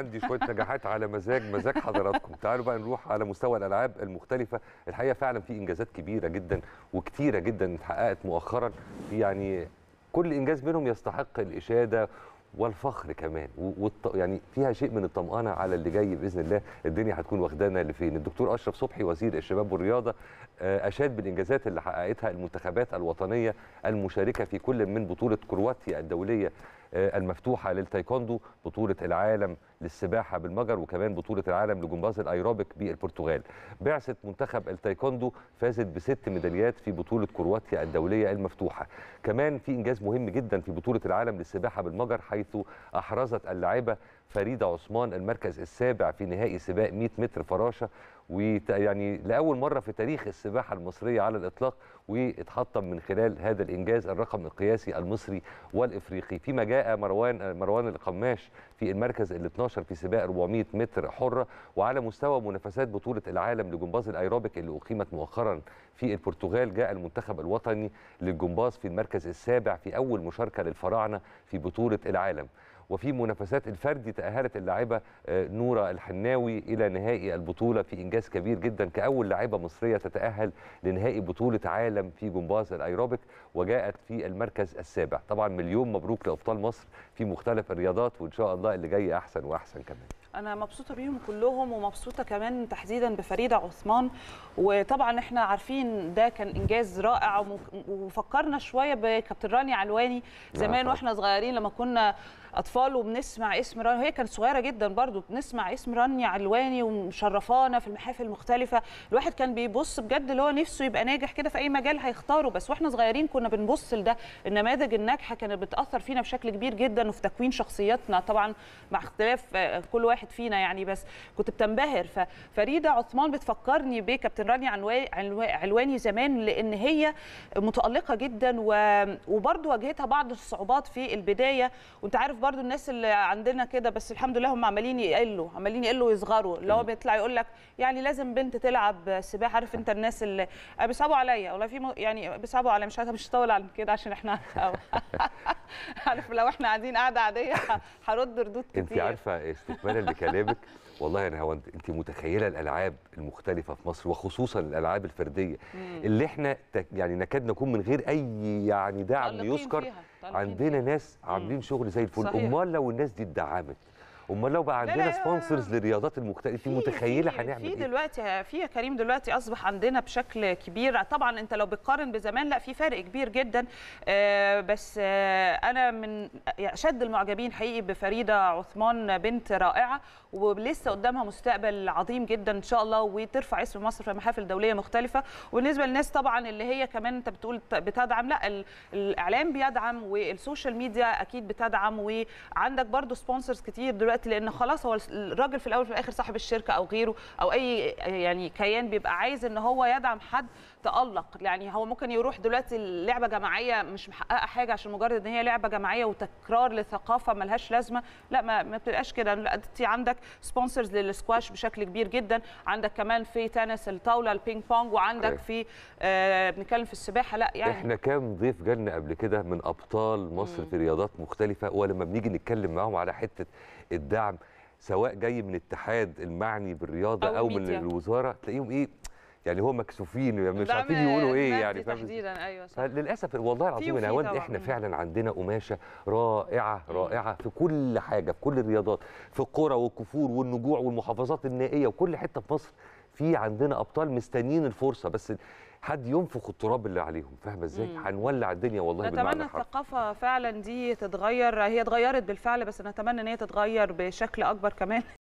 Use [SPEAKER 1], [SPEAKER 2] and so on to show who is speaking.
[SPEAKER 1] عندي شويه نجاحات على مزاج مزاج حضراتكم تعالوا بقى نروح على مستوى الالعاب المختلفه الحقيقه فعلا في انجازات كبيره جدا وكتيره جدا اتحققت مؤخرا يعني كل انجاز منهم يستحق الاشاده والفخر كمان والط... يعني فيها شيء من الطمأنة على اللي جاي بإذن الله الدنيا هتكون واخدانا لفين الدكتور أشرف صبحي وزير الشباب والرياضة آه، أشاد بالإنجازات اللي حققتها المنتخبات الوطنية المشاركة في كل من بطولة كرواتيا الدولية آه، المفتوحه للتايكوندو بطوله العالم للسباحه بالمجر وكمان بطوله العالم لجمباز الايروبيك بالبرتغال بعثه منتخب التايكوندو فازت بست ميداليات في بطوله كرواتيا الدوليه المفتوحه كمان في انجاز مهم جدا في بطوله العالم للسباحه بالمجر حيث احرزت اللاعبه فريده عثمان المركز السابع في نهائي سباق 100 متر فراشه ويعني لاول مره في تاريخ السباحه المصريه على الاطلاق واتحطم من خلال هذا الانجاز الرقم القياسي المصري والافريقي فيما جاء مروان مروان القماش في المركز ال 12 في سباق 400 متر حره وعلى مستوى منافسات بطوله العالم لجمباز الايروبيك اللي اقيمت مؤخرا في البرتغال جاء المنتخب الوطني للجمباز في المركز السابع في اول مشاركه للفراعنه في بطوله العالم وفي منافسات الفردي تأهلت اللاعبة نورة الحناوي إلى نهائي البطولة في إنجاز كبير جدا كأول لاعبة مصرية تتأهل لنهائي بطولة عالم في جمباز الأيروبيك وجاءت في المركز السابع طبعا مليون مبروك لأبطال مصر في مختلف الرياضات وإن شاء الله اللي جاي أحسن وأحسن كمان
[SPEAKER 2] انا مبسوطه بيهم كلهم ومبسوطه كمان تحديدا بفريده عثمان وطبعا احنا عارفين ده كان انجاز رائع وفكرنا شويه بكابتن راني علواني نعم، زمان واحنا صغيرين لما كنا اطفال وبنسمع اسم رانيا وهي كانت صغيره جدا برضو بنسمع اسم رانيا علواني ومشرفانا في المحافل المختلفه الواحد كان بيبص بجد اللي هو نفسه يبقى ناجح كده في اي مجال هيختاره بس واحنا صغيرين كنا بنبص لده النماذج الناجحه كانت بتاثر فينا بشكل كبير جدا وفي تكوين شخصيتنا طبعا مع اختلاف آه، كل واحد فينا يعني بس كنت بتنبهر ففريده عثمان بتفكرني بكابتن رانيا علواني زمان لان هي متالقه جدا وبرضه واجهتها بعض الصعوبات في البدايه وانت عارف برضو الناس اللي عندنا كده بس الحمد لله هم عمالين يقلوا عمالين يقلوا ويصغروا اللي هو بيطلع يقول لك يعني لازم بنت تلعب سباحه عارف انت الناس اللي بيصعبوا عليا والله في يعني بيصعبوا عليا مش عارفه مش هطول على كده عشان احنا عارف لو احنا قاعدين قاعده عاديه هرد ردود كتير انت
[SPEAKER 1] عارفه استكمالا لكلامك والله يعني هو انت متخيله الالعاب المختلفه في مصر وخصوصا الالعاب الفرديه مم. اللي احنا يعني نكاد نكون من غير اي يعني دعم يذكر عندنا فيها. ناس عاملين شغل زي الفل امال لو الناس دي اتدعمت امال لو بقى عندنا سبونسرز للرياضات المختلفه انت متخيله هنعمل ايه في
[SPEAKER 2] دلوقتي في يا كريم دلوقتي اصبح عندنا بشكل كبير طبعا انت لو بتقارن بزمان لا في فرق كبير جدا آه، بس آه، انا من اشد المعجبين حقيقي بفريده عثمان بنت رائعه ولسه قدامها مستقبل عظيم جدا ان شاء الله وترفع اسم مصر في محافل دوليه مختلفه وبالنسبه للناس طبعا اللي هي كمان انت بتقول بتدعم لا الاعلام بيدعم والسوشيال ميديا اكيد بتدعم وعندك برضو سبونسرز كتير دلوقتي دلوقتي لان خلاص هو الراجل في الاول في الاخر صاحب الشركه او غيره او اي يعني كيان بيبقى عايز ان هو يدعم حد تالق يعني هو ممكن يروح دلوقتي لعبه جماعيه مش محققه حاجه عشان مجرد ان هي لعبه جماعيه وتكرار لثقافه ملهاش لازمه لا ما, ما بتبقاش كده انت عندك سبونسرز للسكواش بشكل كبير جدا عندك كمان في تنس الطاوله البينج بونج وعندك أيوة. في آه بنتكلم في السباحه لا يعني احنا
[SPEAKER 1] كام ضيف جالنا قبل كده من ابطال مصر في رياضات مختلفه ولما بنيجي نتكلم معاهم على حته الدعم سواء جاي من الاتحاد المعني بالرياضه او, أو من الوزاره تلاقيهم ايه يعني هم مكسوفين يعني مش عارفين يقولوا ايه يعني تحديدا ايوه صح للاسف والله العظيم يا نواد احنا فعلا عندنا قماشه رائعه رائعه في كل حاجه في كل الرياضات في الكوره والكفور والنجوع والمحافظات النائيه وكل حته في مصر في عندنا ابطال مستنيين الفرصه بس حد ينفخ التراب اللي عليهم فاهمه ازاي هنولع الدنيا والله نتمنى
[SPEAKER 2] الثقافه فعلا دي تتغير هي اتغيرت بالفعل بس نتمنى ان هي تتغير بشكل اكبر كمان